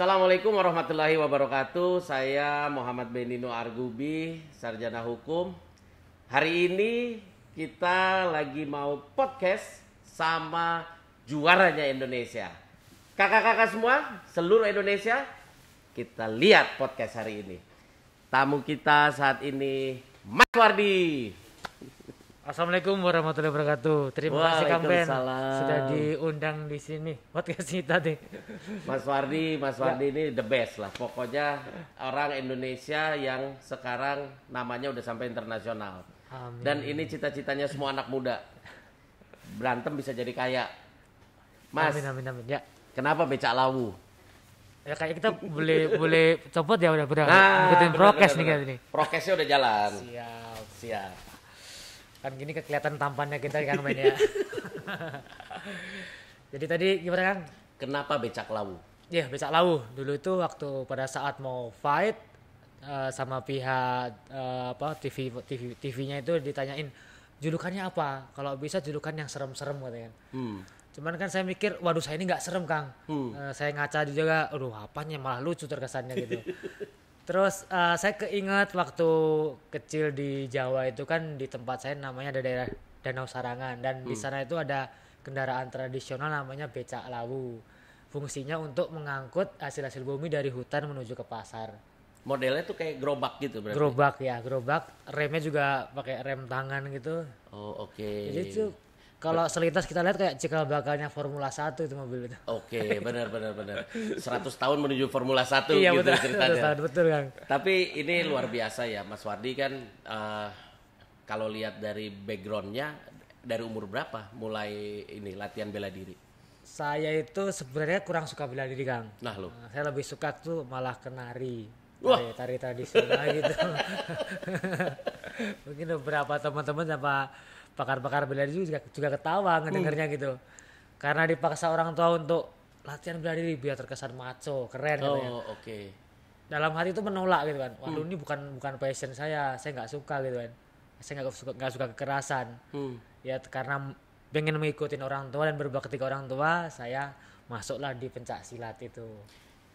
Assalamualaikum warahmatullahi wabarakatuh. Saya Muhammad Benino Argubi, sarjana hukum. Hari ini kita lagi mau podcast sama juaranya Indonesia. Kakak-kakak semua, seluruh Indonesia, kita lihat podcast hari ini. Tamu kita saat ini Mas Wardi. Assalamualaikum warahmatullahi wabarakatuh. Terima kasih Kang Ben sudah diundang di sini podcast kita deh. Mas Wardi, Mas ya. Wardi ya. ini the best lah. Pokoknya orang Indonesia yang sekarang namanya udah sampai internasional. Amin. Dan ini cita-citanya semua anak muda. Berantem bisa jadi kaya. Mas. Amin amin amin. Ya. Kenapa becak lawu? ya kayak kita boleh boleh copot ya udah udah nah, ikutin prokes nih kayak ini prokesnya udah jalan siap siap kan gini kelihatan tampannya kita kan ya. jadi tadi gimana kan kenapa becak lawu Iya yeah, becak lawu dulu itu waktu pada saat mau fight uh, sama pihak uh, apa TV TV TV-nya itu ditanyain julukannya apa kalau bisa julukan yang serem-serem katanya kan. hmm. cuman kan saya mikir waduh saya ini nggak serem kang hmm. uh, saya ngaca juga aduh apanya malah lucu terkesannya gitu Terus uh, saya keinget waktu kecil di Jawa itu kan di tempat saya namanya ada daerah Danau Sarangan dan hmm. di sana itu ada kendaraan tradisional namanya becak lawu. Fungsinya untuk mengangkut hasil-hasil bumi dari hutan menuju ke pasar. Modelnya tuh kayak gerobak gitu berarti. Gerobak ya, gerobak. Remnya juga pakai rem tangan gitu. Oh, oke. Okay. Jadi itu kalau selintas kita lihat kayak cikal bakalnya Formula 1 itu mobil itu. Oke, okay, benar benar benar. 100 tahun menuju Formula 1 iya, gitu betul, ceritanya. Betul, betul, Kang. Tapi ini luar biasa ya, Mas Wardi kan uh, kalau lihat dari backgroundnya dari umur berapa mulai ini latihan bela diri? Saya itu sebenarnya kurang suka bela diri, Kang. Nah, lo. Nah, saya lebih suka tuh malah kenari. Wah. Tari, tari tradisional gitu. Mungkin beberapa teman-teman sama pakar-pakar bela diri juga, juga ketawa hmm. ngedengarnya hmm. gitu karena dipaksa orang tua untuk latihan bela diri biar terkesan maco keren oh, oke okay. dalam hati itu menolak gitu kan waduh hmm. ini bukan bukan passion saya saya nggak suka gitu kan saya nggak suka nggak suka kekerasan hmm. ya karena pengen mengikuti orang tua dan berbakti ke orang tua saya masuklah di pencak silat itu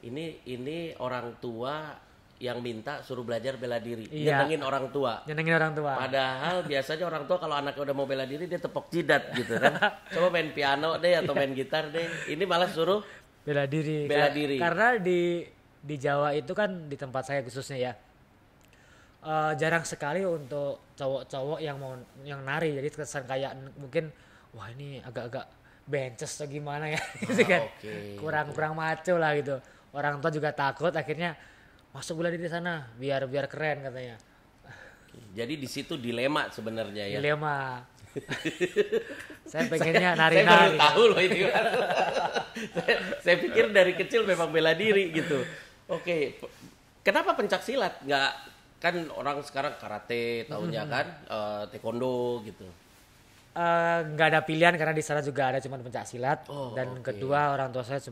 ini ini orang tua yang minta suruh belajar bela diri, iya. nyenengin orang tua. Nyenengin orang tua. Padahal biasanya orang tua kalau anaknya udah mau bela diri dia tepok jidat gitu kan. Coba main piano deh atau iya. main gitar deh. Ini malah suruh bela diri. Bela diri. Karena di di Jawa itu kan di tempat saya khususnya ya. Uh, jarang sekali untuk cowok-cowok yang mau yang nari jadi kesan kayak mungkin wah ini agak-agak bences atau gimana ya gitu kan ah, kurang kurang maco lah gitu orang tua juga takut akhirnya masuk bela diri sana biar biar keren katanya jadi di situ dilema sebenarnya ya dilema saya pengennya nari nari saya baru tahu loh itu saya, saya pikir dari kecil memang bela diri gitu oke kenapa pencak silat nggak kan orang sekarang karate tahunya mm-hmm. kan uh, taekwondo gitu eh, nggak uh, ada pilihan karena di sana juga ada cuma pencak silat oh, dan okay. kedua orang tua saya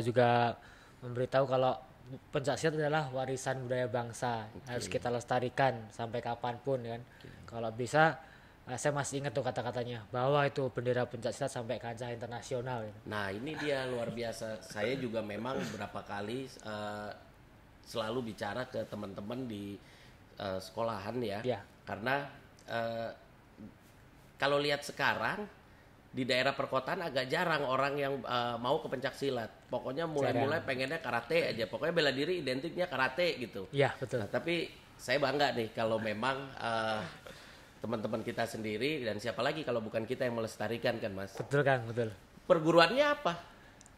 juga memberitahu kalau pencaksilat adalah warisan budaya bangsa okay. harus kita lestarikan sampai kapanpun kan okay. kalau bisa eh, saya masih ingat tuh kata-katanya bahwa itu bendera pencaksilat sampai kancah internasional gitu. nah ini dia luar biasa saya juga memang beberapa kali uh, selalu bicara ke teman-teman di uh, sekolahan ya, ya. karena uh, kalau lihat sekarang di daerah perkotaan agak jarang orang yang uh, mau ke pencak silat. Pokoknya mulai-mulai pengennya karate aja. Pokoknya bela diri identiknya karate gitu. Iya, betul. Nah, tapi saya bangga nih kalau memang uh, teman-teman kita sendiri dan siapa lagi kalau bukan kita yang melestarikan kan, Mas. Betul kan, betul. Perguruannya apa?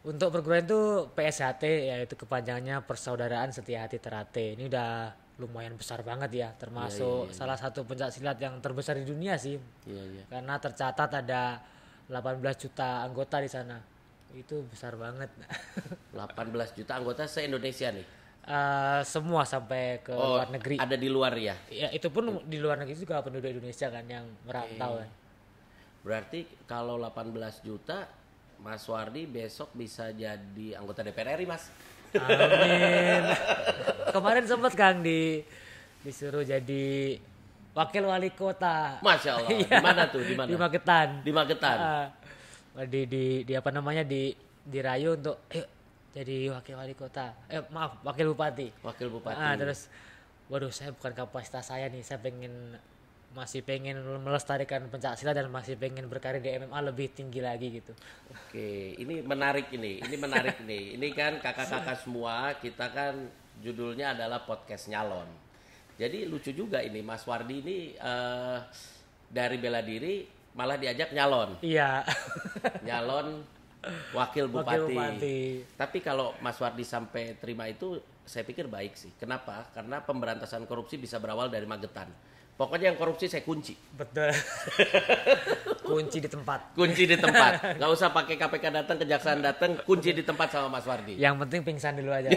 Untuk perguruan itu PSHT yaitu kepanjangannya Persaudaraan Setia Hati Terate. Ini udah lumayan besar banget ya, termasuk ya, ya, ya. salah satu pencak silat yang terbesar di dunia sih. Iya, iya. Karena tercatat ada 18 juta anggota di sana itu besar banget 18 juta anggota se Indonesia nih Uh, semua sampai ke oh, luar negeri ada di luar ya ya itu pun di luar negeri juga penduduk Indonesia kan yang merantau okay. Ya. berarti kalau 18 juta Mas Wardi besok bisa jadi anggota DPR RI Mas Amin kemarin sempat Kang di disuruh jadi Wakil Wali Kota. Masya Allah. Iya. di mana tuh? Di mana? Di Magetan. Di Magetan. Uh, di, di di apa namanya di dirayu untuk ayo eh, jadi wakil wali kota. Eh maaf, wakil bupati. Wakil bupati. Uh, terus waduh saya bukan kapasitas saya nih. Saya pengen masih pengen melestarikan pencak silat dan masih pengen berkarir di MMA lebih tinggi lagi gitu. Oke, ini menarik ini, ini menarik nih. Ini kan kakak-kakak semua kita kan judulnya adalah podcast nyalon. Jadi lucu juga ini Mas Wardi ini uh, dari bela diri malah diajak nyalon. Iya. nyalon wakil bupati. wakil bupati. Tapi kalau Mas Wardi sampai terima itu saya pikir baik sih. Kenapa? Karena pemberantasan korupsi bisa berawal dari Magetan. Pokoknya yang korupsi saya kunci. Betul. kunci di tempat. Kunci di tempat. Gak usah pakai KPK datang, kejaksaan datang, kunci di tempat sama Mas Wardi. Yang penting pingsan dulu aja.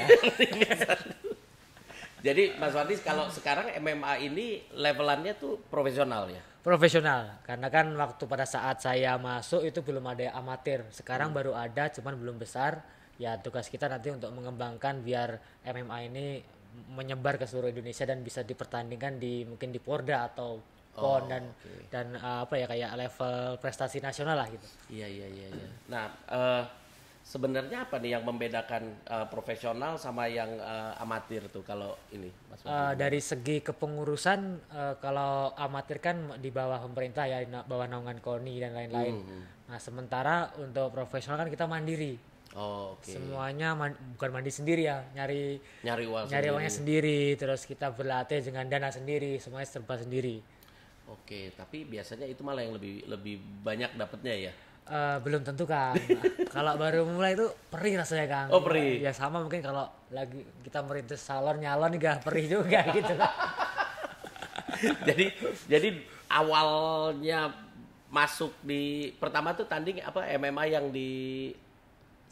Jadi Mas Fadis kalau sekarang MMA ini levelannya tuh profesional ya? Profesional, karena kan waktu pada saat saya masuk itu belum ada amatir. Sekarang hmm. baru ada, cuman belum besar. Ya tugas kita nanti untuk mengembangkan biar MMA ini menyebar ke seluruh Indonesia dan bisa dipertandingkan di mungkin di Porda atau oh, PON oh, dan okay. dan uh, apa ya kayak level prestasi nasional lah gitu. Iya iya iya. iya. Nah. Uh, sebenarnya apa nih yang membedakan uh, profesional sama yang uh, amatir tuh kalau ini Mas uh, dari segi kepengurusan uh, kalau amatir kan di bawah pemerintah ya bawah naungan KONI dan lain-lain. Hmm, hmm. Nah, sementara untuk profesional kan kita mandiri. Oh, okay. Semuanya man, bukan mandi sendiri ya, nyari nyari uang nyari sendiri. uangnya sendiri, terus kita berlatih dengan dana sendiri, semuanya serba sendiri. Oke, tapi biasanya itu malah yang lebih lebih banyak dapatnya ya. Uh, belum tentu kang. kalau baru mulai itu perih rasanya kang. Oh perih. Ya, sama mungkin kalau lagi kita merintis salon nyalon juga perih juga gitu. jadi jadi awalnya masuk di pertama tuh tanding apa MMA yang di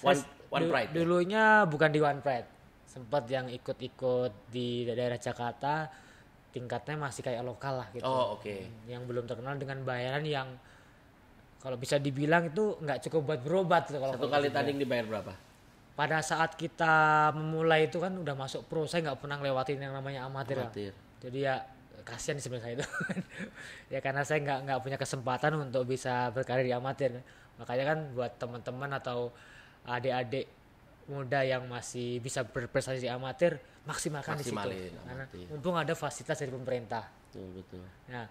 One, One Pride. Du, ya? dulunya bukan di One Pride. Sempat yang ikut-ikut di daerah Jakarta tingkatnya masih kayak lokal lah gitu. Oh oke. Okay. Hmm, yang belum terkenal dengan bayaran yang kalau bisa dibilang itu nggak cukup buat berobat kalau satu kali gitu. tanding dibayar berapa pada saat kita memulai itu kan udah masuk pro saya nggak pernah lewatin yang namanya amatir, amatir. Ya. jadi ya kasihan sebenarnya itu ya karena saya nggak nggak punya kesempatan untuk bisa berkarir di amatir makanya kan buat teman-teman atau adik-adik muda yang masih bisa berprestasi di amatir maksimalkan di situ amatir. karena mumpung ada fasilitas dari pemerintah betul betul nah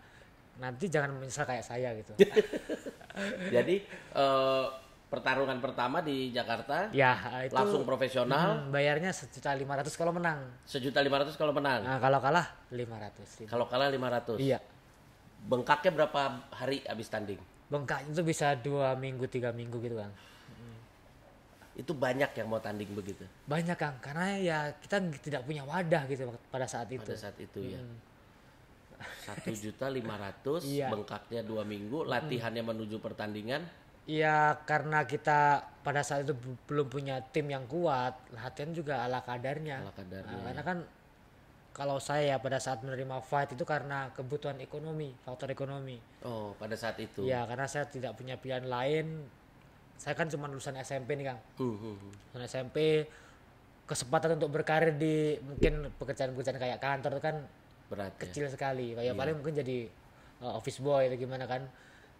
nanti jangan menyesal kayak saya gitu Jadi uh, pertarungan pertama di Jakarta ya itu langsung profesional hmm, bayarnya sejuta lima ratus kalau menang sejuta lima ratus kalau menang nah, kalau kalah lima ratus kalau kalah lima ratus iya bengkaknya berapa hari abis tanding bengkak itu bisa dua minggu tiga minggu gitu kan itu banyak yang mau tanding begitu banyak kan karena ya kita tidak punya wadah gitu pada saat itu pada saat itu hmm. ya mm satu juta lima ratus iya. bengkaknya dua minggu latihannya hmm. menuju pertandingan Iya karena kita pada saat itu belum punya tim yang kuat latihan juga ala kadarnya ala kadarnya nah, iya. karena kan kalau saya ya pada saat menerima fight itu karena kebutuhan ekonomi faktor ekonomi oh pada saat itu ya karena saya tidak punya pilihan lain saya kan cuma lulusan SMP nih kang uh, uh, uh. lulusan SMP kesempatan untuk berkarir di mungkin pekerjaan-pekerjaan kayak kantor itu kan Berat, ya. kecil ya. sekali kayak yeah. paling mungkin jadi uh, office boy atau gimana kan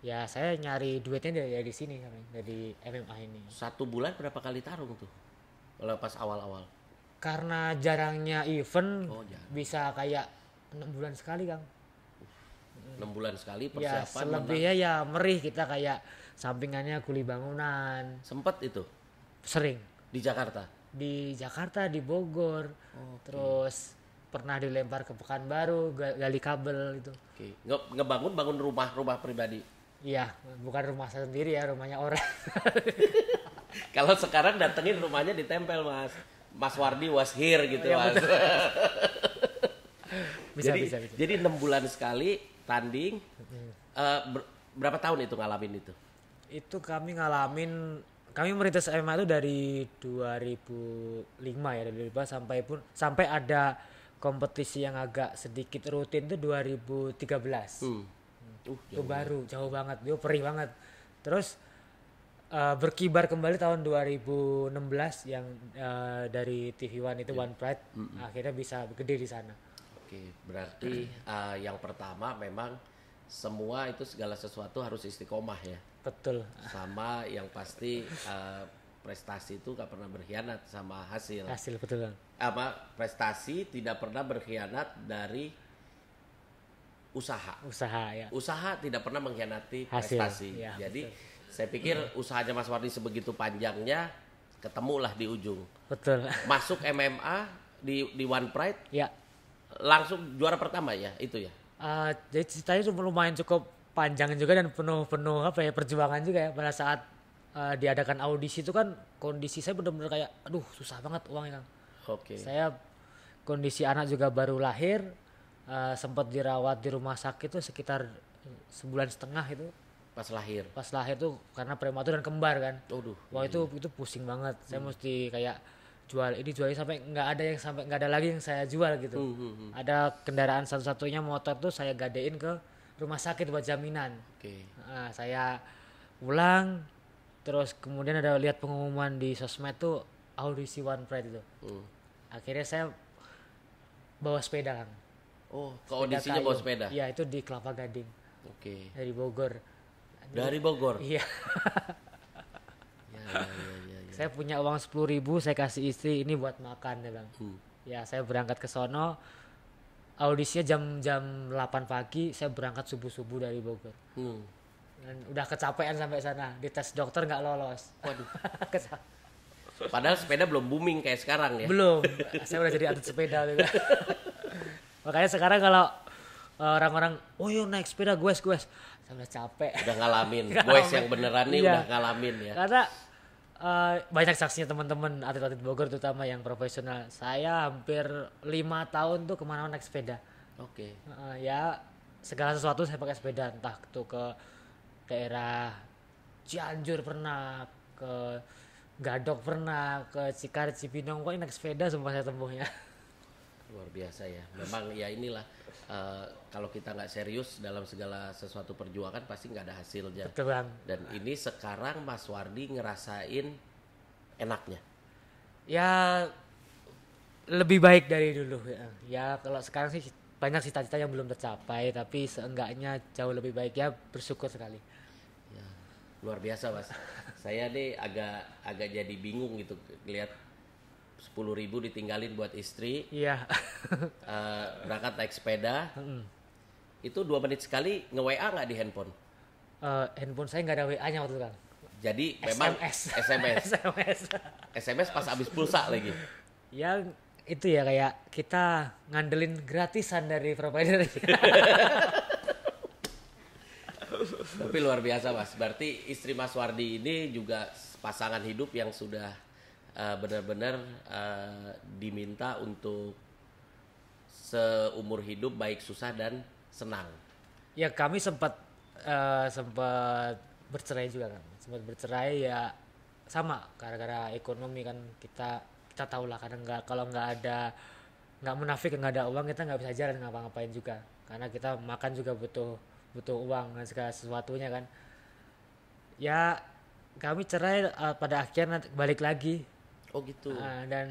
ya saya nyari duitnya dari, dari sini dari MMA ini satu bulan berapa kali tarung tuh pas awal-awal karena jarangnya event oh, jarang. bisa kayak enam bulan sekali kang enam bulan sekali ya, persiapan ya, selebihnya menang. ya merih kita kayak sampingannya kuli bangunan sempet itu sering di Jakarta di Jakarta di Bogor okay. terus pernah dilempar ke Pekanbaru gali kabel itu Oke. Ngebangun bangun rumah-rumah pribadi. Iya, bukan rumah saya sendiri ya, rumahnya orang. Kalau sekarang datengin rumahnya ditempel, Mas. Mas Wardi was here gitu, ya, Mas. bisa, jadi, bisa, bisa. Jadi 6 bulan sekali tanding. Hmm. Uh, ber berapa tahun itu ngalamin itu? Itu kami ngalamin kami merintis SMA itu dari 2005 ya dari 2005 sampai pun sampai ada kompetisi yang agak sedikit rutin tuh 2013 hmm. hmm. uh, itu baru jauh banget dia perih banget terus uh, berkibar kembali tahun 2016 yang uh, dari TV One itu yeah. One Pride mm -mm. akhirnya bisa gede di sana. Oke, berarti uh, yang pertama memang semua itu segala sesuatu harus istiqomah ya. Betul. Sama yang pasti uh, prestasi itu gak pernah berkhianat sama hasil. Hasil betul. Apa prestasi tidak pernah berkhianat dari usaha. Usaha ya. Usaha tidak pernah mengkhianati hasil, prestasi. Ya, Jadi betul. saya pikir hmm. usahanya Mas Wardi sebegitu panjangnya ketemulah di ujung. Betul. Masuk MMA di di One Pride. Ya. Langsung juara pertama ya itu ya. Uh, jadi ceritanya lumayan cukup panjang juga dan penuh penuh apa ya perjuangan juga ya pada saat uh, diadakan audisi itu kan kondisi saya benar-benar kayak aduh susah banget uangnya kang. Oke. Okay. Saya kondisi anak juga baru lahir uh, sempat dirawat di rumah sakit tuh sekitar sebulan setengah itu. Pas lahir. Pas lahir tuh karena prematur dan kembar kan. Aduh. Wah iya. itu itu pusing banget. Hmm. Saya mesti kayak jual ini jual sampai nggak ada yang sampai nggak ada lagi yang saya jual gitu. Hmm, hmm, hmm. Ada kendaraan satu-satunya motor tuh saya gadein ke rumah sakit buat jaminan. Okay. Nah, saya pulang terus kemudian ada lihat pengumuman di sosmed tuh audisi One Pride itu hmm. akhirnya saya bawa sepeda kan oh ke sepeda audisinya kayu. bawa sepeda ya itu di Kelapa Gading oke okay. dari Bogor dari Bogor iya ya, ya, ya, ya, saya punya uang sepuluh ribu saya kasih istri ini buat makan ya bang hmm. ya saya berangkat ke sono audisinya jam jam delapan pagi saya berangkat subuh subuh dari Bogor hmm dan udah kecapean sampai sana dites dokter nggak lolos waduh padahal sepeda belum booming kayak sekarang ya belum saya udah jadi atlet sepeda gitu. makanya sekarang kalau eh, orang-orang oh yuk naik sepeda gue gue saya udah capek udah ngalamin gue yang beneran nih iya. udah ngalamin ya karena uh, banyak saksinya teman-teman atlet-atlet Bogor terutama yang profesional saya hampir lima tahun tuh kemana-mana naik sepeda oke okay. uh, ya segala sesuatu saya pakai sepeda entah tuh ke daerah Cianjur pernah ke Gadok pernah ke Cikar Cibinong kok naik sepeda semua saya tempuhnya luar biasa ya memang ya inilah uh, kalau kita nggak serius dalam segala sesuatu perjuangan pasti nggak ada hasilnya Betul, bang. dan ini sekarang Mas Wardi ngerasain enaknya ya lebih baik dari dulu ya, ya kalau sekarang sih banyak cita-cita yang belum tercapai tapi seenggaknya jauh lebih baik ya bersyukur sekali luar biasa mas saya nih agak agak jadi bingung gitu lihat sepuluh ribu ditinggalin buat istri iya uh, berangkat naik sepeda mm. itu dua menit sekali nge WA nggak di handphone uh, handphone saya nggak ada WA nya waktu itu kan jadi SMS. memang SMS SMS SMS pas habis pulsa lagi yang itu ya kayak kita ngandelin gratisan dari provider Tapi luar biasa mas. Berarti istri Mas Wardi ini juga pasangan hidup yang sudah uh, benar-benar uh, diminta untuk seumur hidup baik susah dan senang. Ya kami sempat uh, sempat bercerai juga kan. Sempat bercerai ya sama gara-gara ekonomi kan kita kita tahu lah karena nggak kalau nggak ada nggak munafik nggak ada uang kita nggak bisa jalan ngapa-ngapain juga karena kita makan juga butuh butuh uang dan segala sesuatunya kan ya kami cerai uh, pada akhirnya balik lagi oh gitu uh, dan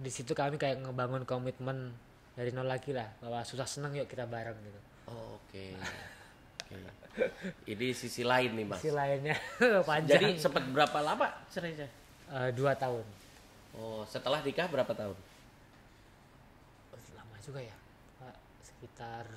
di situ kami kayak ngebangun komitmen dari nol lagi lah bahwa susah seneng yuk kita bareng gitu oh, oke okay. okay. ini sisi lain nih mas sisi lainnya panjang jadi sempat berapa lama cerai uh, dua tahun oh setelah nikah berapa tahun oh, lama juga ya sekitar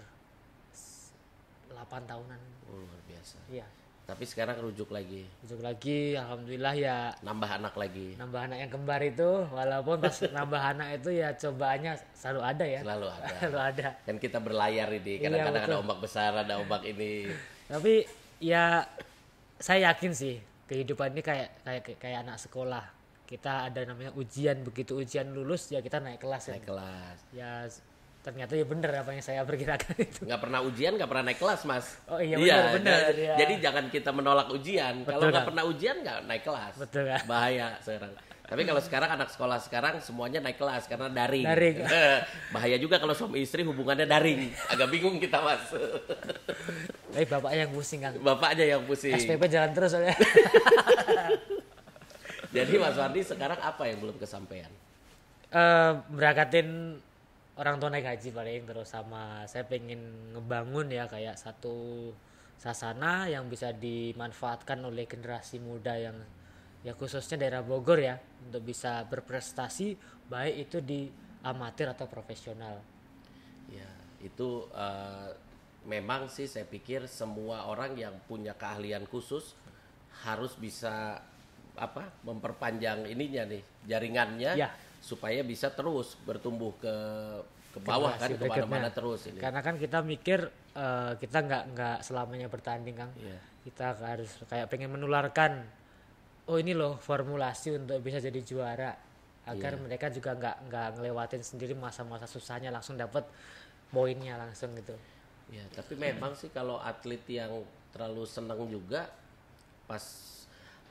8 tahunan. Oh, luar biasa. Iya. Tapi sekarang rujuk lagi. Rujuk lagi, alhamdulillah ya. Nambah anak lagi. Nambah anak yang kembar itu, walaupun pas nambah anak itu ya cobaannya selalu ada ya. Selalu ada. selalu ada. Dan kita berlayar ini, iya, kadang-kadang iya, ada ombak besar, ada ombak ini. Tapi ya saya yakin sih kehidupan ini kayak kayak kayak anak sekolah. Kita ada namanya ujian, begitu ujian lulus ya kita naik kelas. Ya. Naik ya. kelas. Ya ternyata ya bener apa yang saya perkirakan itu nggak pernah ujian nggak pernah naik kelas mas oh iya, iya bener, bener jadi, ya. jadi jangan kita menolak ujian betul kalau nggak kan? pernah ujian nggak naik kelas betul kan? bahaya sekarang tapi kalau sekarang anak sekolah sekarang semuanya naik kelas karena daring. Daring. Bahaya juga kalau suami istri hubungannya daring. Agak bingung kita mas. Tapi bapaknya yang pusing kan. Bapaknya yang pusing. SPP jalan terus soalnya. Jadi Mas Wardi sekarang apa yang belum kesampaian? Uh, berangkatin orang tua naik haji paling terus sama saya pengen ngebangun ya kayak satu sasana yang bisa dimanfaatkan oleh generasi muda yang ya khususnya daerah Bogor ya untuk bisa berprestasi baik itu di amatir atau profesional. Ya itu uh, memang sih saya pikir semua orang yang punya keahlian khusus harus bisa apa memperpanjang ininya nih jaringannya. Ya supaya bisa terus bertumbuh ke ke bawah kan ke mana-mana terus ini. Karena kan kita mikir uh, kita nggak nggak selamanya bertanding kan Yeah. Kita harus kayak pengen menularkan oh ini loh formulasi untuk bisa jadi juara agar yeah. mereka juga nggak nggak ngelewatin sendiri masa-masa susahnya langsung dapat poinnya langsung gitu. Ya, tapi memang sih kalau atlet yang terlalu senang juga pas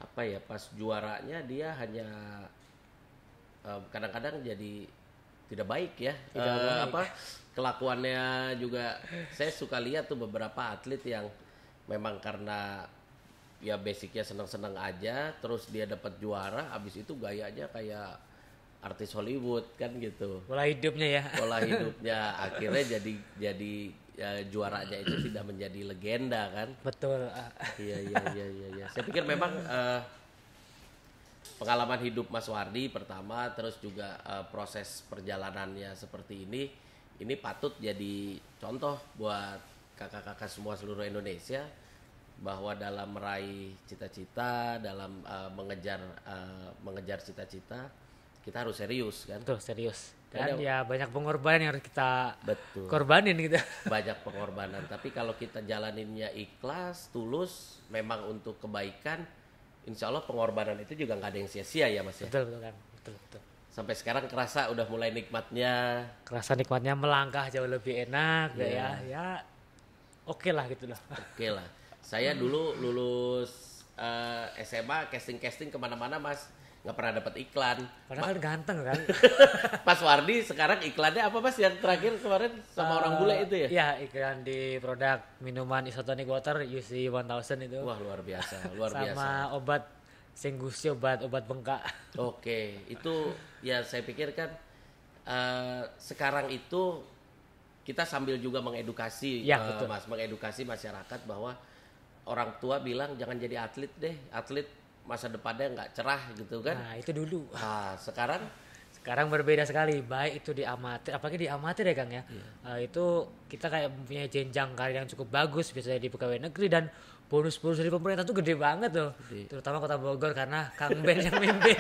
apa ya pas juaranya dia hanya kadang-kadang jadi tidak baik ya tidak uh, baik. apa kelakuannya juga saya suka lihat tuh beberapa atlet yang memang karena ya basicnya senang-senang aja terus dia dapat juara habis itu gayanya kayak artis Hollywood kan gitu pola hidupnya ya pola hidupnya akhirnya jadi jadi ya, juaranya itu tidak menjadi legenda kan betul ah. iya iya iya iya ya. saya pikir memang uh, pengalaman hidup Mas Wardi pertama terus juga uh, proses perjalanannya seperti ini ini patut jadi contoh buat kakak-kakak semua seluruh Indonesia bahwa dalam meraih cita-cita dalam uh, mengejar uh, mengejar cita-cita kita harus serius kan tuh serius dan ya banyak pengorbanan yang harus kita betul korbanin gitu banyak pengorbanan tapi kalau kita jalaninnya ikhlas tulus memang untuk kebaikan insya Allah pengorbanan itu juga nggak ada yang sia-sia ya mas ya betul betul kan betul betul sampai sekarang kerasa udah mulai nikmatnya kerasa nikmatnya melangkah jauh lebih enak yeah. ya iya. ya oke okay lah gitu lah oke okay lah saya dulu lulus uh, eh, SMA casting casting kemana-mana mas nggak pernah dapat iklan. Padahal kan ganteng kan. pas Wardi sekarang iklannya apa Mas yang terakhir kemarin sama uh, orang eh, bule itu ya? Iya, iklan di produk minuman isotonic water UC 1000 itu. Wah, luar biasa, luar sama biasa. Sama obat Senggusi obat-obat bengkak. Oke, itu ya saya pikir kan uh, sekarang itu kita sambil juga mengedukasi ya, uh, betul. Mas, mengedukasi masyarakat bahwa orang tua bilang jangan jadi atlet deh, atlet masa depannya nggak cerah gitu kan nah itu dulu nah sekarang sekarang berbeda sekali baik itu di amatir apalagi di amatir ya kang ya Iya. uh, itu kita kayak punya jenjang karir yang cukup bagus biasanya di pegawai negeri dan bonus-bonus dari pemerintah tuh gede banget loh gede. terutama kota Bogor karena kang Ben yang mimpin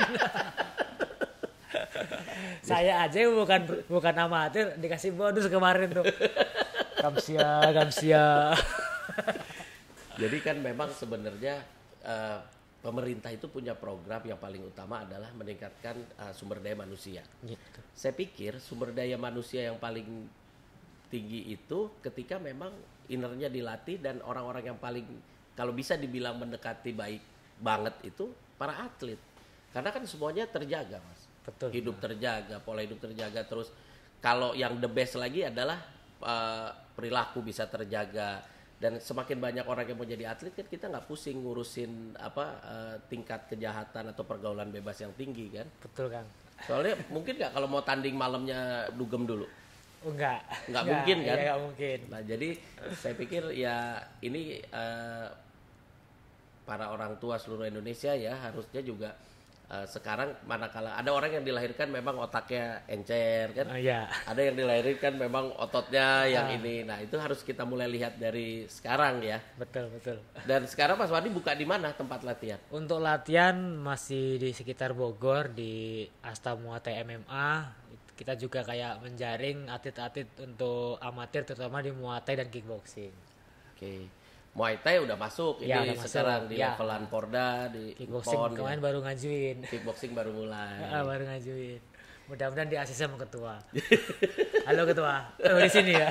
saya aja bukan bukan amatir dikasih bonus kemarin tuh kamsia kamsia jadi kan memang sebenarnya uh, pemerintah itu punya program yang paling utama adalah meningkatkan uh, sumber daya manusia. Gitu. Saya pikir sumber daya manusia yang paling tinggi itu ketika memang innernya dilatih dan orang-orang yang paling kalau bisa dibilang mendekati baik banget itu para atlet. Karena kan semuanya terjaga, Mas. Betul. Hidup ya. terjaga, pola hidup terjaga terus kalau yang the best lagi adalah uh, perilaku bisa terjaga dan semakin banyak orang yang mau jadi atlet kan kita nggak pusing ngurusin apa uh, tingkat kejahatan atau pergaulan bebas yang tinggi kan betul kan soalnya mungkin nggak kalau mau tanding malamnya dugem dulu Nggak. Nggak mungkin kan enggak iya, mungkin nah jadi saya pikir ya ini uh, para orang tua seluruh Indonesia ya harusnya juga Eh, sekarang manakala ada orang yang dilahirkan memang otaknya encer kan, uh, yeah. Iya. ada yang dilahirkan memang ototnya yang uh. ini. Nah itu harus kita mulai lihat dari sekarang ya. Betul betul. Dan sekarang Mas Wadi buka di mana tempat latihan? Untuk latihan masih di sekitar Bogor di Asta TMMA MMA. Kita juga kayak menjaring atlet-atlet untuk amatir terutama di Muay dan kickboxing. Oke. Okay. Muay Thai udah masuk ya, ini sekarang masuk. di ya. levelan Porda di kickboxing PON, ya. kemarin ya. baru ngajuin kickboxing baru mulai ya, baru ngajuin mudah-mudahan di ACC sama ketua halo ketua oh, di sini ya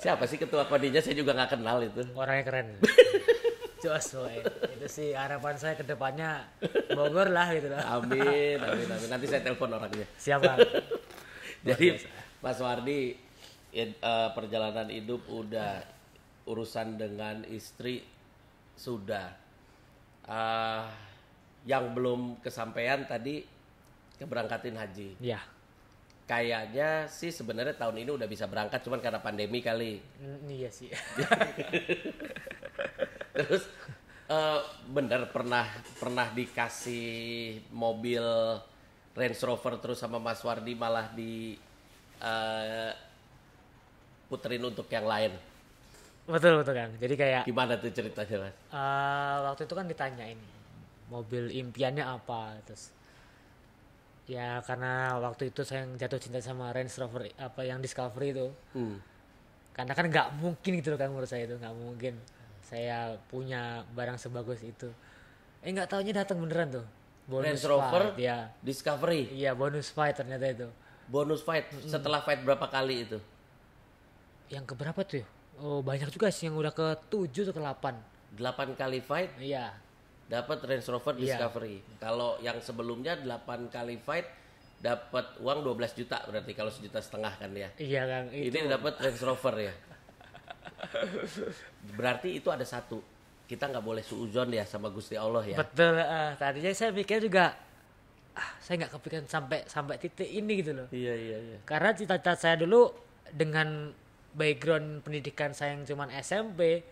siapa sih ketua kodinya saya juga nggak kenal itu orangnya keren joss Itu sih harapan saya kedepannya Bogor lah gitu lah. Amin, amin, amin. Nanti saya telepon orangnya. Siapa? Jadi Mas Wardi eh, perjalanan hidup udah urusan dengan istri sudah uh, yang belum kesampaian tadi keberangkatin haji ya kayaknya sih sebenarnya tahun ini udah bisa berangkat cuman karena pandemi kali mm, iya sih terus uh, bener pernah pernah dikasih mobil Range Rover terus sama Mas Wardi malah di uh, puterin untuk yang lain. Betul betul kan Jadi kayak gimana tuh ceritanya Mas? Uh, waktu itu kan ditanyain mobil impiannya apa terus ya karena waktu itu saya jatuh cinta sama Range Rover apa yang Discovery itu. Hmm. Karena kan nggak mungkin gitu loh Kang menurut saya itu nggak mungkin saya punya barang sebagus itu. Eh nggak taunya datang beneran tuh. Bonus Range Rover fight, ya. Discovery. Iya, bonus fight ternyata itu. Bonus fight setelah fight berapa kali itu? Yang keberapa tuh ya? Oh banyak juga sih yang udah ke tujuh atau ke delapan. Delapan kali fight Iya Dapat Range Rover iya. Discovery Kalau yang sebelumnya delapan kali fight Dapat uang 12 juta berarti Kalau sejuta setengah kan ya Iya kan itu. Ini dapat Range Rover ya Berarti itu ada satu Kita nggak boleh suuzon ya sama Gusti Allah ya Betul uh, Tadinya saya pikir juga ah, saya nggak kepikiran sampai sampai titik ini gitu loh. Iya iya iya. Karena cita-cita saya dulu dengan background pendidikan saya yang cuma SMP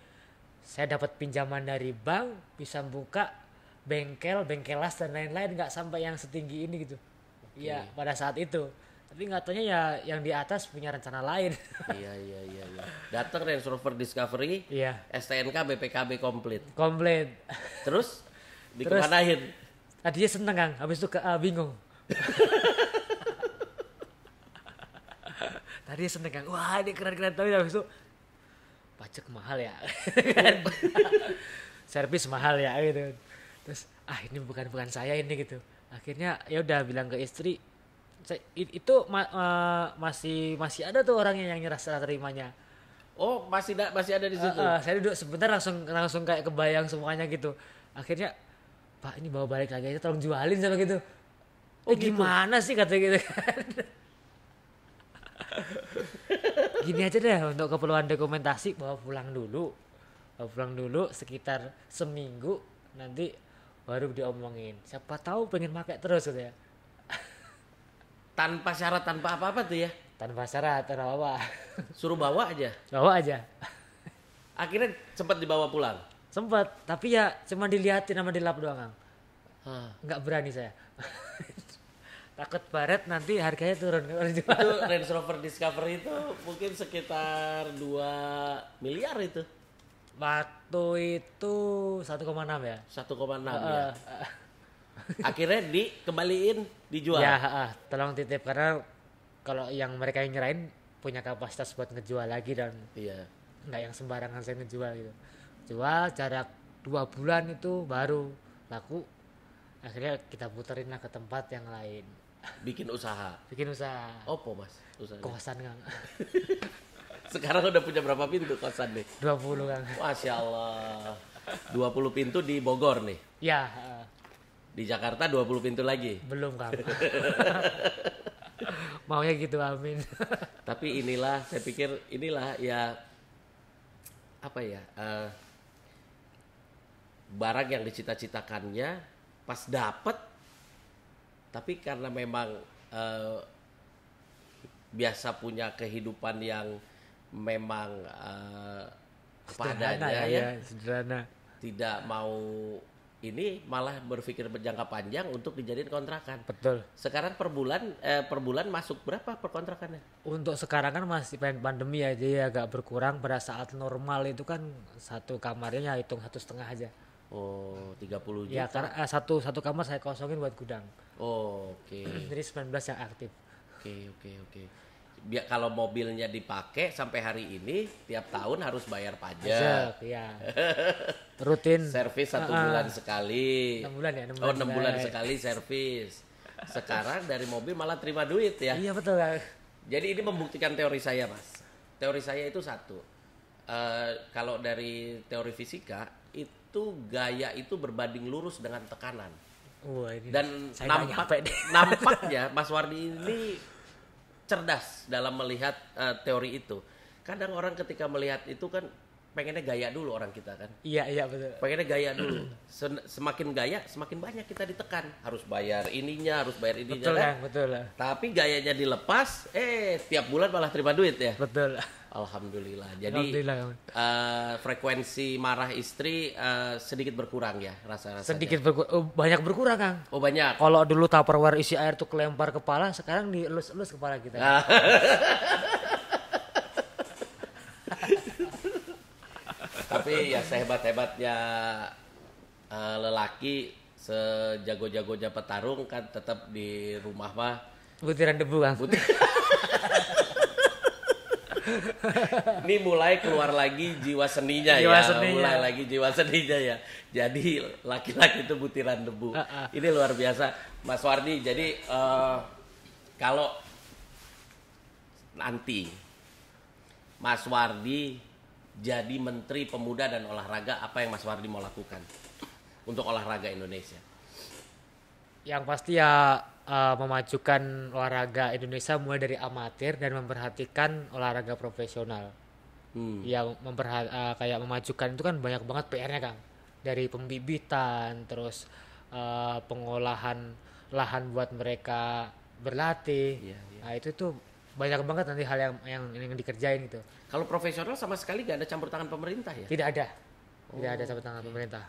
saya dapat pinjaman dari bank bisa buka bengkel bengkel las dan lain-lain nggak sampai yang setinggi ini gitu okay. Ya, pada saat itu tapi nggak tanya ya yang di atas punya rencana lain iya iya iya, iya. datang Range Rover Discovery iya. STNK BPKB komplit komplit terus di dikemanain tadinya seneng kang habis itu ke, uh, bingung tadi seneng kan wah ini keren-keren tapi habis itu pajak mahal ya servis mahal ya gitu terus ah ini bukan bukan saya ini gitu akhirnya ya udah bilang ke istri itu ma ma masih masih ada tuh orangnya yang nyerah serah terimanya oh masih masih ada di situ uh, uh, saya duduk sebentar langsung langsung kayak kebayang semuanya gitu akhirnya pak ini bawa balik lagi aja tolong jualin sama gitu oh, eh, gitu. gimana sih kata gitu kan. Gini aja deh untuk keperluan dokumentasi bawa pulang dulu. Bawa pulang dulu sekitar seminggu nanti baru diomongin. Siapa tahu pengen pakai terus gitu ya. tanpa syarat tanpa apa-apa tuh ya. Tanpa syarat tanpa apa. Suruh bawa aja. Bawa aja. Akhirnya sempat dibawa pulang. Sempat, tapi ya cuma dilihatin sama dilap doang, Kang. Nggak berani saya takut baret nanti harganya turun itu Range Rover Discovery itu mungkin sekitar 2 miliar itu waktu itu 1,6 ya 1,6 uh, ya akhirnya dikembaliin dijual ya uh, tolong titip karena kalau yang mereka yang nyerahin punya kapasitas buat ngejual lagi dan iya nggak yang sembarangan saya ngejual gitu jual jarak dua bulan itu baru laku akhirnya kita puterin lah ke tempat yang lain bikin usaha bikin usaha opo mas usaha kosan kang sekarang udah punya berapa pintu kosan nih puluh kang masya allah puluh pintu di Bogor nih ya uh, di Jakarta dua puluh pintu lagi belum kang maunya gitu amin tapi inilah saya pikir inilah ya apa ya uh, barang yang dicita-citakannya pas dapet tapi karena memang uh, biasa punya kehidupan yang memang uh, sederhana ya, ya, ya sederhana tidak mau ini malah berpikir berjangka panjang untuk dijadikan kontrakan. Betul. Sekarang per bulan eh, per bulan masuk berapa per kontrakannya? Untuk sekarang kan masih pandemi ya, jadi agak berkurang. Pada saat normal itu kan satu kamarnya ya hitung satu setengah aja. Oh, 30 ya, juta. Ya, karena eh, satu satu kamar saya kosongin buat gudang. Oh, oke. Okay. Jadi 19 yang aktif. Oke, okay, oke, okay, oke. Okay. Biar kalau mobilnya dipakai sampai hari ini tiap tahun harus bayar pajak. Iya. Rutin. Servis satu uh, bulan sekali. 6 bulan ya, 6 bulan. Oh, 6 bulan sekali servis. Sekarang dari mobil malah terima duit ya. Iya, betul. Kan? Jadi ini membuktikan teori saya, Mas. Teori saya itu satu. Uh, kalau dari teori fisika itu gaya itu berbanding lurus dengan tekanan. Wah, ini Dan nampak, nampaknya Mas Wardi ini cerdas dalam melihat uh, teori itu. Kadang orang ketika melihat itu kan pengennya gaya dulu orang kita kan. Iya iya betul. Pengennya gaya dulu. semakin gaya semakin banyak kita ditekan. Harus bayar ininya, harus bayar ininya. Betul kan? betul lah. Tapi gayanya dilepas, eh tiap bulan malah terima duit ya. Betul Alhamdulillah. Jadi Alhamdulillah. Uh, frekuensi marah istri uh, sedikit berkurang ya rasa-rasanya. Sedikit berkurang, oh, banyak berkurang Kang. Oh banyak. Kalau dulu Tupperware isi air tuh kelempar kepala, sekarang dielus-elus kepala kita. Ah. Tapi ya sehebat-hebatnya uh, lelaki sejago-jago petarung kan tetap di rumah mah butiran debu Kang. Butir ini mulai keluar lagi jiwa seninya jiwa ya seninya. mulai lagi jiwa seninya ya jadi laki-laki itu butiran debu ah, ah. ini luar biasa Mas Wardi jadi uh, kalau nanti Mas Wardi jadi Menteri Pemuda dan Olahraga apa yang Mas Wardi mau lakukan untuk olahraga Indonesia yang pasti ya uh, memajukan olahraga Indonesia mulai dari amatir dan memperhatikan olahraga profesional. Hmm. Yang memperha uh, kayak memajukan itu kan banyak banget PR-nya, Kang. Dari pembibitan, terus uh, pengolahan lahan buat mereka berlatih. Yeah, yeah. Nah, itu tuh banyak banget nanti hal yang yang, yang dikerjain gitu. Kalau profesional sama sekali gak ada campur tangan pemerintah ya? Tidak ada. Tidak ada oh, campur tangan pemerintah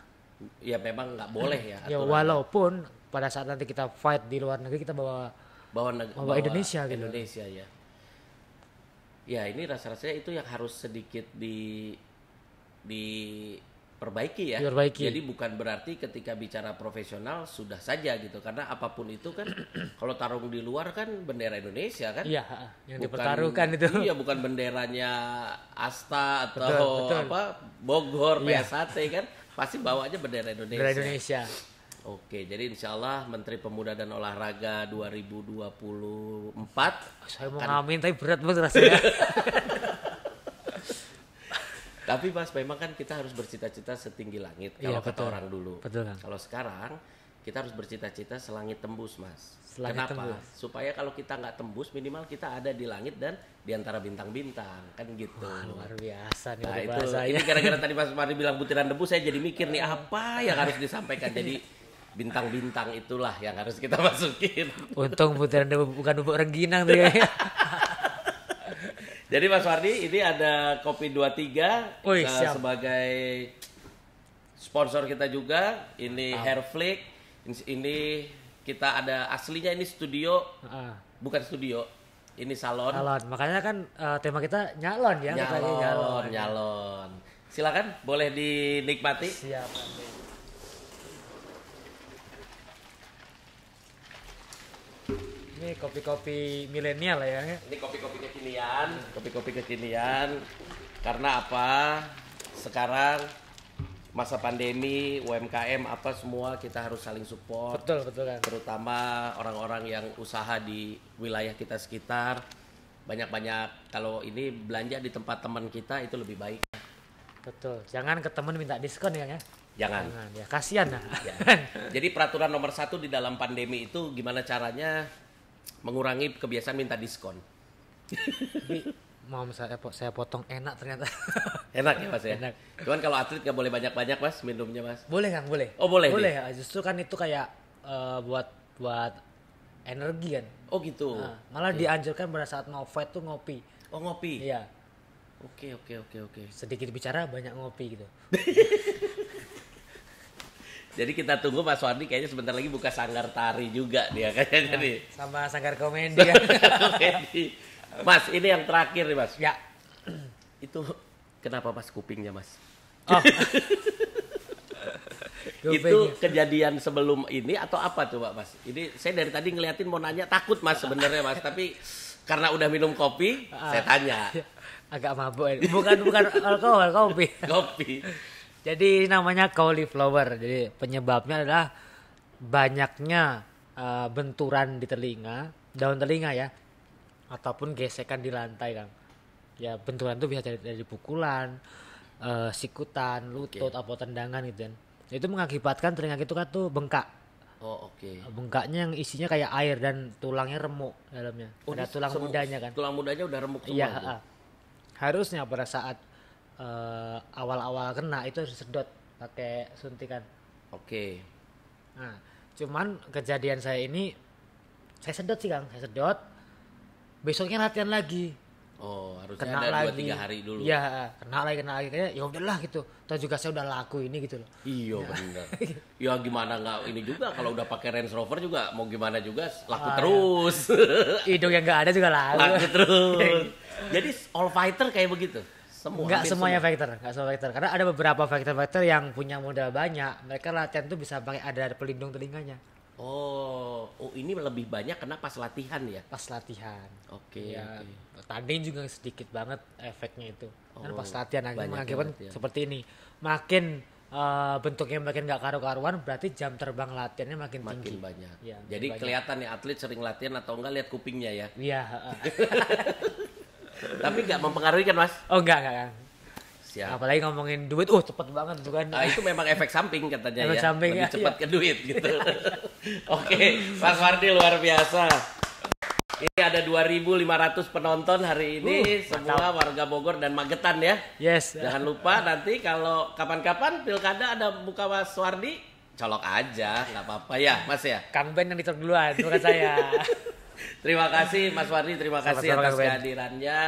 ya memang nggak boleh ya. Ya walaupun pada saat nanti kita fight di luar negeri kita bawa bawa, bawa, bawa Indonesia gitu. Indonesia ya. Ya ini rasa-rasanya itu yang harus sedikit di diperbaiki ya. Diperbaiki. Jadi bukan berarti ketika bicara profesional sudah saja gitu karena apapun itu kan kalau tarung di luar kan bendera Indonesia kan. ya yang bukan, dipertaruhkan itu. Iya, bukan benderanya Asta atau betul, betul. apa Bogor, ya. sate kan Pasti bawa aja bendera Indonesia. Bendera Indonesia. Oke, jadi insya Allah Menteri Pemuda dan Olahraga 2024 Saya mau kan... ngamin tapi berat banget rasanya Tapi mas memang kan kita harus bercita-cita setinggi langit iya, Kalau iya, kata orang dulu betul, kan? Kalau sekarang kita harus bercita-cita selangit tembus mas setelah Kenapa? Tembus. Supaya kalau kita nggak tembus minimal kita ada di langit dan di antara bintang-bintang kan gitu. Wah, luar biasa nih nah, itu, Ini kira-kira tadi Mas Mari bilang butiran debu saya jadi mikir nih apa yang harus disampaikan. Jadi bintang-bintang itulah yang harus kita masukin. Untung butiran debu bukan debu rengginang tuh ya. Jadi Mas Wardi ini ada kopi 23 Ui, kita sebagai sponsor kita juga. Ini Hairflick, ini kita ada aslinya ini studio uh. bukan studio ini salon salon makanya kan uh, tema kita nyalon ya nyalon katanya nyalon nyalon silakan boleh dinikmati siap ini kopi-kopi milenial ya, ya. ini kopi-kopi kekinian kopi-kopi kekinian karena apa sekarang masa pandemi UMKM apa semua kita harus saling support. Betul betul kan. Terutama orang-orang yang usaha di wilayah kita sekitar banyak-banyak kalau ini belanja di tempat teman kita itu lebih baik. Betul. Jangan ke teman minta diskon ya ya. Jangan. Jangan ya kasihan nah. Ya. Jadi peraturan nomor satu di dalam pandemi itu gimana caranya mengurangi kebiasaan minta diskon mau misalnya saya potong enak ternyata. enak ya mas ya. Enak. Cuman kalau atlet nggak boleh banyak-banyak mas minumnya mas. Boleh kan boleh. Oh boleh. Boleh ah, justru kan itu kayak uh, buat buat energi kan. Oh gitu. Nah, malah okay. dianjurkan pada saat mau fight tuh ngopi. Oh ngopi. Iya. Oke okay, oke okay, oke okay, oke. Sedikit bicara banyak ngopi gitu. Jadi kita tunggu Mas Wandi kayaknya sebentar lagi buka sanggar tari juga dia kayaknya ah, nih. Sama sanggar komedi. Sanggar kan? komedi. Mas, ini yang terakhir nih mas. Ya. Itu kenapa mas kupingnya mas? Oh. itu kejadian sebelum ini atau apa tuh pak mas? Ini saya dari tadi ngeliatin mau nanya takut mas sebenarnya mas, tapi karena udah minum kopi, uh, saya tanya. Ya, agak mabuk. Bukan bukan alkohol, kopi. Kopi. Jadi namanya cauliflower. Jadi penyebabnya adalah banyaknya uh, benturan di telinga, daun telinga ya ataupun gesekan di lantai kan ya benturan tuh bisa dari, dari pukulan uh, sikutan lutut okay. atau tendangan gitu kan nah, itu mengakibatkan telinga itu kan tuh bengkak oh oke okay. bengkaknya yang isinya kayak air dan tulangnya remuk dalamnya oh, ada tulang semu, mudanya kan tulang mudanya udah remuk semua iya harusnya pada saat uh, awal-awal kena itu harus sedot pakai suntikan oke okay. nah cuman kejadian saya ini saya sedot sih kang saya sedot besoknya latihan lagi oh harusnya kena ada lagi. 2 3 hari dulu ya kena lagi kena lagi Kayaknya ya udahlah gitu toh juga saya udah laku ini gitu loh iya, iya. benar ya gimana nggak ini juga kalau udah pakai Range Rover juga mau gimana juga laku ah, terus ya. hidung yang nggak ada juga laku laku terus jadi all fighter kayak begitu semua nggak semuanya semua. fighter nggak semua fighter karena ada beberapa fighter fighter yang punya modal banyak mereka latihan tuh bisa pakai ada pelindung telinganya Oh, oh ini lebih banyak kena pas latihan ya? Pas latihan. Oke. Okay, ya, okay. Tanding juga sedikit banget efeknya itu. Oh, Dan pas latihan akhirnya mengakibatkan ya. seperti ini. Makin uh, bentuknya makin nggak karu-karuan, berarti jam terbang latihannya makin, makin tinggi. banyak. Ya, Jadi banyak. kelihatan ya atlet sering latihan atau enggak lihat kupingnya ya? Iya. Tapi nggak mempengaruhi kan mas? Oh enggak, enggak. enggak Siap. Apalagi ngomongin duit, uh cepet banget tuh kan. Nah, itu memang efek samping katanya efek ya. Samping, Lebih ya, iya. ke duit gitu. Iya. Oke, okay, Mas Wardi luar biasa. Ini ada 2.500 penonton hari ini uh, semua mantap. warga Bogor dan Magetan ya. Yes. Jangan lupa nanti kalau kapan-kapan pilkada ada buka Mas Wardi, colok aja, nggak apa-apa ya, Mas ya. Kang Ben yang dicolok duluan, bukan saya. terima kasih Mas Wardi, terima kasih atas kehadirannya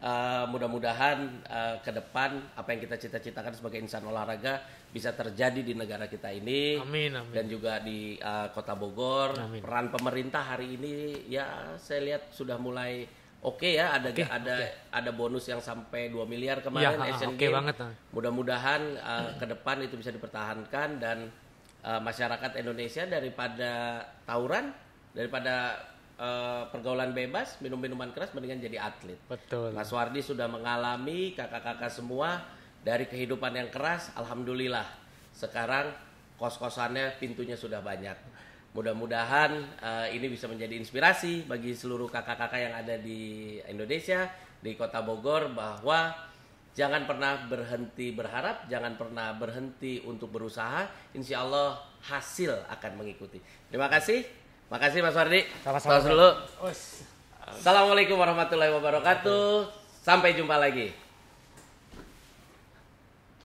uh, mudah-mudahan uh, ke depan apa yang kita cita-citakan sebagai insan olahraga bisa terjadi di negara kita ini. Amin, amin. Dan juga di uh, Kota Bogor. Amin. Peran pemerintah hari ini ya saya lihat sudah mulai oke okay ya ada okay, ada okay. ada bonus yang sampai 2 miliar ya, kemarin ya, Asian okay banget. Mudah-mudahan uh, ke depan itu bisa dipertahankan dan uh, masyarakat Indonesia daripada tawuran daripada Eh, pergaulan bebas, minum-minuman keras mendingan jadi atlet. Betul. Mas Wardi sudah mengalami kakak-kakak semua dari kehidupan yang keras, alhamdulillah. Sekarang kos-kosannya pintunya sudah banyak. Mudah-mudahan uh, ini bisa menjadi inspirasi bagi seluruh kakak-kakak yang ada di Indonesia, di Kota Bogor bahwa jangan pernah berhenti berharap, jangan pernah berhenti untuk berusaha. Insya Allah hasil akan mengikuti. Terima kasih. Makasih Mas Wardi. Sama-sama. Salam Assalamualaikum warahmatullahi wabarakatuh. Sampai jumpa lagi.